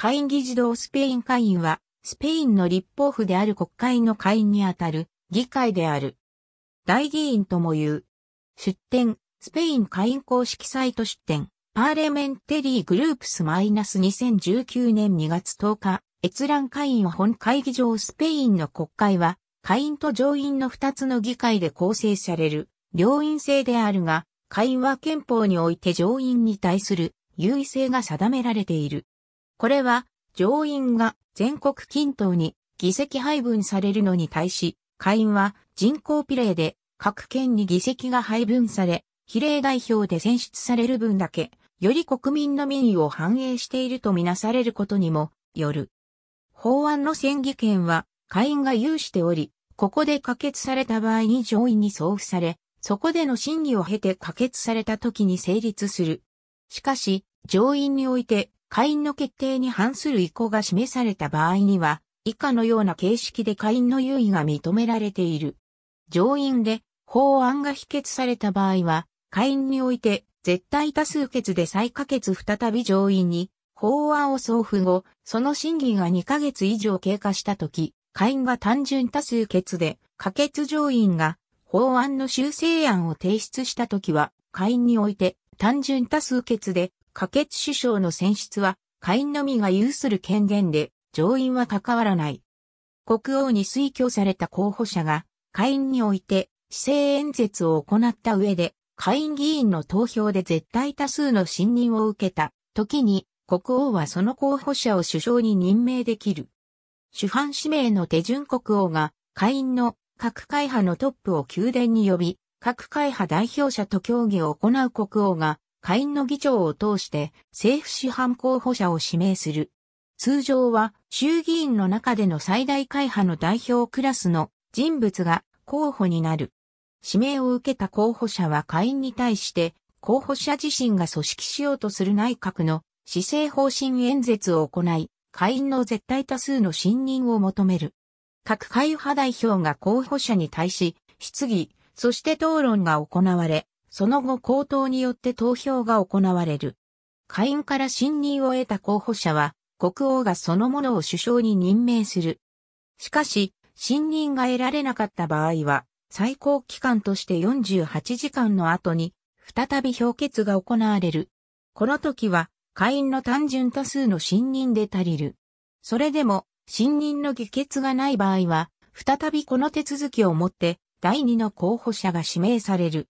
会議児童スペイン会員は、スペインの立法府である国会の会員にあたる議会である。大議員とも言う。出展、スペイン会員公式サイト出展、パーレメンテリーグループスマイナス2019年2月10日、閲覧会員は本会議場スペインの国会は、会員と上院の2つの議会で構成される、両院制であるが、会員は憲法において上院に対する優位性が定められている。これは、上院が全国均等に議席配分されるのに対し、下院は人口比例で各県に議席が配分され、比例代表で選出される分だけ、より国民の民意を反映しているとみなされることにもよる。法案の選議権は下院が有しており、ここで可決された場合に上院に送付され、そこでの審議を経て可決された時に成立する。しかし、上院において会員の決定に反する意向が示された場合には、以下のような形式で会員の優位が認められている。上院で法案が否決された場合は、会員において絶対多数決で再可決再び上院に法案を送付後、その審議が2ヶ月以上経過したとき、会員が単純多数決で、可決上院が法案の修正案を提出したときは、会員において単純多数決で可決首相の選出は、下院のみが有する権限で、上院は関わらない。国王に推挙された候補者が、下院において、施政演説を行った上で、下院議員の投票で絶対多数の信任を受けた、時に、国王はその候補者を首相に任命できる。主犯指名の手順国王が、下院の各会派のトップを宮殿に呼び、各会派代表者と協議を行う国王が、下院の議長を通して政府市販候補者を指名する。通常は衆議院の中での最大会派の代表クラスの人物が候補になる。指名を受けた候補者は下院に対して候補者自身が組織しようとする内閣の施政方針演説を行い、下院の絶対多数の信任を求める。各会派代表が候補者に対し質疑、そして討論が行われ、その後口頭によって投票が行われる。下院から信任を得た候補者は、国王がそのものを首相に任命する。しかし、信任が得られなかった場合は、最高期間として48時間の後に、再び評決が行われる。この時は、下院の単純多数の信任で足りる。それでも、信任の議決がない場合は、再びこの手続きをもって、第二の候補者が指名される。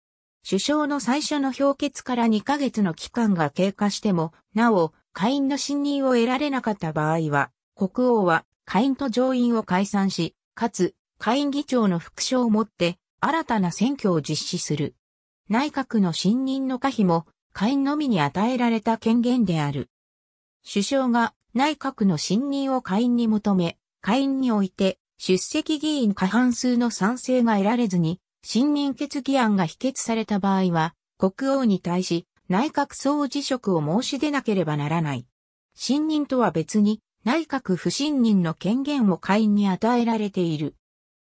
首相の最初の評決から2ヶ月の期間が経過しても、なお、下院の信任を得られなかった場合は、国王は下院と上院を解散し、かつ、下院議長の副賞をもって、新たな選挙を実施する。内閣の信任の可否も、下院のみに与えられた権限である。首相が内閣の信任を下院に求め、下院において出席議員過半数の賛成が得られずに信任決議案が否決された場合は、国王に対し内閣総辞職を申し出なければならない。信任とは別に内閣不信任の権限を会員に与えられている。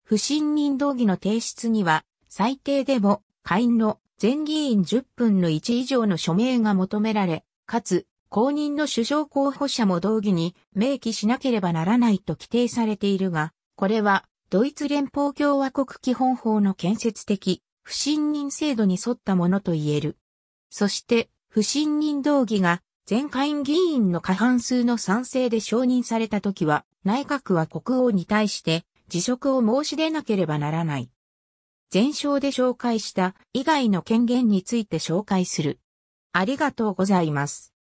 不信任動議の提出には、最低でも会員の全議員10分の1以上の署名が求められ、かつ、公認の首相候補者も動議に明記しなければならないと規定されているが、これはドイツ連邦共和国基本法の建設的、不信任制度に沿ったものと言える。そして、不信任動議が全会員議員の過半数の賛成で承認された時は、内閣は国王に対して辞職を申し出なければならない。前章で紹介した以外の権限について紹介する。ありがとうございます。